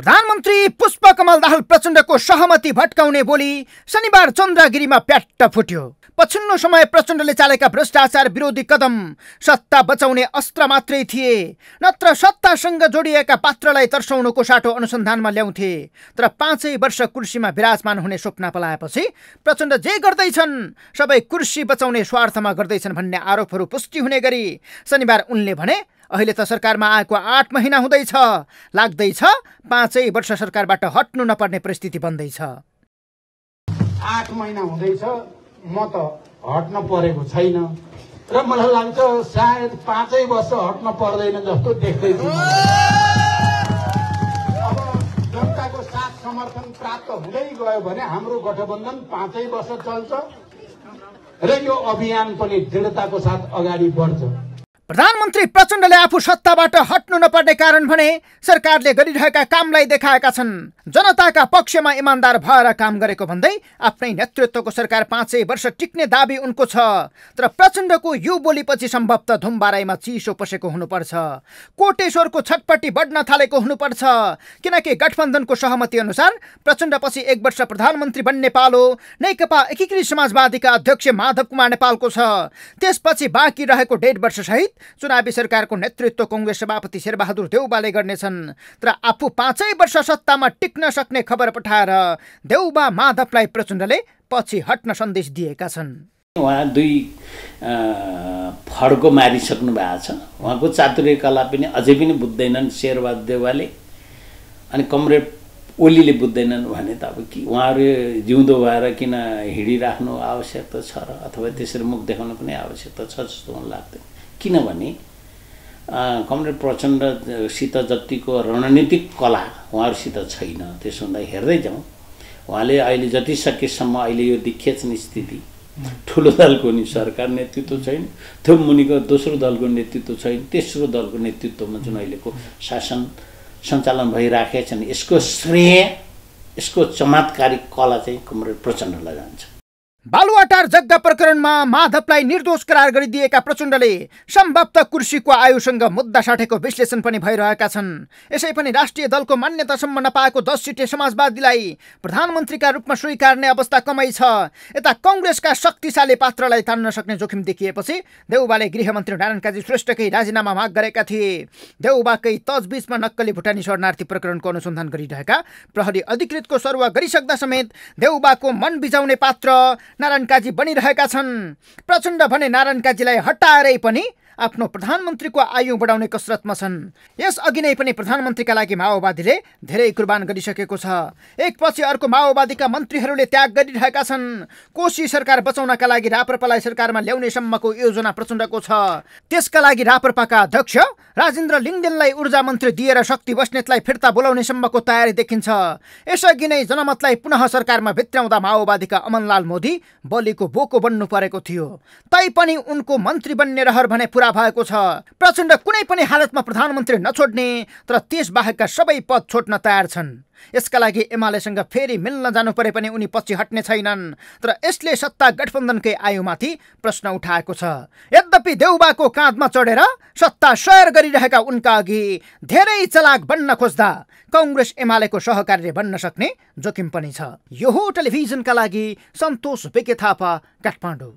प्रधानमन्त्री पुष्प कमल दाहाल प्रचण्डको सहमति भट्काउने बोली शनिबार चन्द्रगिरीमा प्याट्ट फुट्यो पछिल्लो समय प्रचण्डले चालेका भ्रष्टाचार विरोधी कदम सत्ता बचाउने अस्त्र मात्रै थिए नत्र सत्तासँग जोडिएका पात्रलाई तर्साउनुको साटो अनुसन्धानमा ल्याउँथे तर पाँचै वर्ष कुर्सीमा विराजमान हुने स्वप्न पलाएपछि प्रचण्ड जे गर्दैछन् सबै कुर्सी बचाउने स्वार्थमा गर्दैछन् भन्ने आरोपहरू पुष्टि हुने गरी शनिबार उनले भने अहिले त सरकारमा आएको आठ महिना हुँदैछ लाग्दैछ पाँचै वर्ष सरकारबाट हट्नु नपर्ने परिस्थिति बन्दैछ आठ महिना हुँदैछ म त हट्न परेको छैन र मलाई लाग्छ सायद पाँचै वर्ष हट्न पर्दैन जस्तो देख्दैछु अब जनताको साथ समर्थन प्राप्त हुँदै गयो भने हाम्रो गठबन्धन पाँचै वर्ष चल्छ र यो अभियान पनि दृढताको साथ अगाडि बढ्छ प्रधानमन्त्री प्रचण्डले आफू सत्ताबाट हट्नु नपर्ने कारण भने सरकारले गरिरहेका कामलाई देखाएका छन् जनताका पक्षमा इमान्दार भएर काम गरेको भन्दै आफ्नै नेतृत्वको सरकार पाँचै वर्ष टिक्ने दावी उनको छ तर प्रचण्डको यो बोलीपछि सम्भवतः धुमबाराईमा चिसो पसेको हुनुपर्छ कोटेश्वरको छटपट्टि बढ्न थालेको हुनुपर्छ किनकि गठबन्धनको सहमति अनुसार प्रचण्डपछि एक वर्ष प्रधानमन्त्री बन्ने पालो नेकपा एकीकृत समाजवादीका अध्यक्ष माधव कुमार नेपालको छ त्यसपछि बाँकी रहेको डेढ वर्षसहित चुनावी सरकारको नेतृत्व कङ्ग्रेस सभापति शेरबहादुर देउबाले गर्नेछन् तर आफू पाँचै वर्ष सत्तामा टिक्न सक्ने खबर पठाएर देउबा माधवलाई प्रचण्डले पछि हट्न सन्देश दिएका छन् उहाँ दुई फड्को मारिसक्नु भएको छ उहाँको चातुर्य कला पनि अझै पनि बुझ्दैनन् शेरबहादुर देउवाले अनि कमरेड ओलीले बुझ्दैनन् भने त अब कि उहाँहरू जिउँदो भएर किन हिँडिराख्नु आवश्यकता छ र अथवा त्यसरी मुख देखाउनु पनि आवश्यकता छ जस्तो मलाई लाग्दैन किनभने कमरेड प्रचण्डसित जतिको रणनीतिक कला उहाँहरूसित छैन त्यसो हुँदा हेर्दै जाउँ उहाँले अहिले जति सकेसम्म अहिले यो दिखेच्ने स्थिति ठुलो दलको नि सरकार नेतृत्व छैन त्यो मुनिको दोस्रो दलको नेतृत्व छैन तेस्रो दलको नेतृत्वमा जुन अहिलेको शासन सञ्चालन भइराखेका छन् यसको श्रेय यसको चमत्कारिक कला चाहिँ कमरेड प्रचण्डलाई जान्छ बालुवाटार जग्गा प्रकरणमा माधवलाई निर्दोष करार गरिदिएका प्रचण्डले सम्भवत कुर्सीको आयुसँग मुद्दा साटेको विश्लेषण पनि भइरहेका छन् यसै पनि राष्ट्रिय दलको मान्यतासम्म नपाएको दस सिटे समाजवादीलाई प्रधानमन्त्रीका रूपमा स्वीकार्ने अवस्था कमै छ यता कङ्ग्रेसका शक्तिशाली पात्रलाई तान्न सक्ने जोखिम देखिएपछि देउबाले गृहमन्त्री नारायण काजी श्रेष्ठकै राजीनामा माग गरेका थिए देउबाकै तजबिचमा नक्कली भुटानी शरणार्थी प्रकरणको अनुसन्धान गरिरहेका प्रहरी अधिकृतको सरुवा गरिसक्दा समेत देउबाको मन बिजाउने पात्र नारायण काजी बनिरहेका छन् प्रचण्ड भने नारायण काजीलाई हटाएरै पनि आफ्नो प्रधानमन्त्रीको आयु बढाउने कसरतमा छन् यस अघि नै पनि प्रधानमन्त्रीका लागि माओवादीले धेरै कुर्बान गरिसकेको छ एकपछि अर्को माओवादीका मन्त्रीहरूले त्याग गरिरहेका छन् कोशी सरकार बचाउनका लागि राप्रपालाई सरकारमा ल्याउने सम्मको योजना प्रचण्डको छ त्यसका लागि राप्रपाका अध्यक्ष राजेन्द्र लिङ्गदेनलाई ऊर्जा मन्त्री दिएर शक्ति बस्नेतलाई फिर्ता बोलाउने सम्मको तयारी देखिन्छ यसअघि नै जनमतलाई पुनः सरकारमा भित्राउँदा माओवादीका अमनलाल मोदी बलिको बोको बन्नु परेको थियो तैपनि उनको मन्त्री बन्ने रहर भने पुरा भएको छ प्रचण्ड कुनै पनि हालतमा प्रधानमन्त्री नछोड्ने तर त्यस बाहेकका सबै पद छोड्न तयार छन् यसका लागि एमालेसँग फेरि मिल्न जानु परे पनि उनी पछि हट्ने छैनन् तर यसले सत्ता गठबन्धनकै आयुमाथि प्रश्न उठाएको छ यद्यपि देउबाको काँधमा चढेर सत्ता सयर गरिरहेका उनका अघि धेरै चलाक बन्न खोज्दा कङ्ग्रेस एमालेको सहकार्य बन्न सक्ने जोखिम पनि छ यो टेलिभिजनका लागि सन्तोष विके थापा काठमाडौँ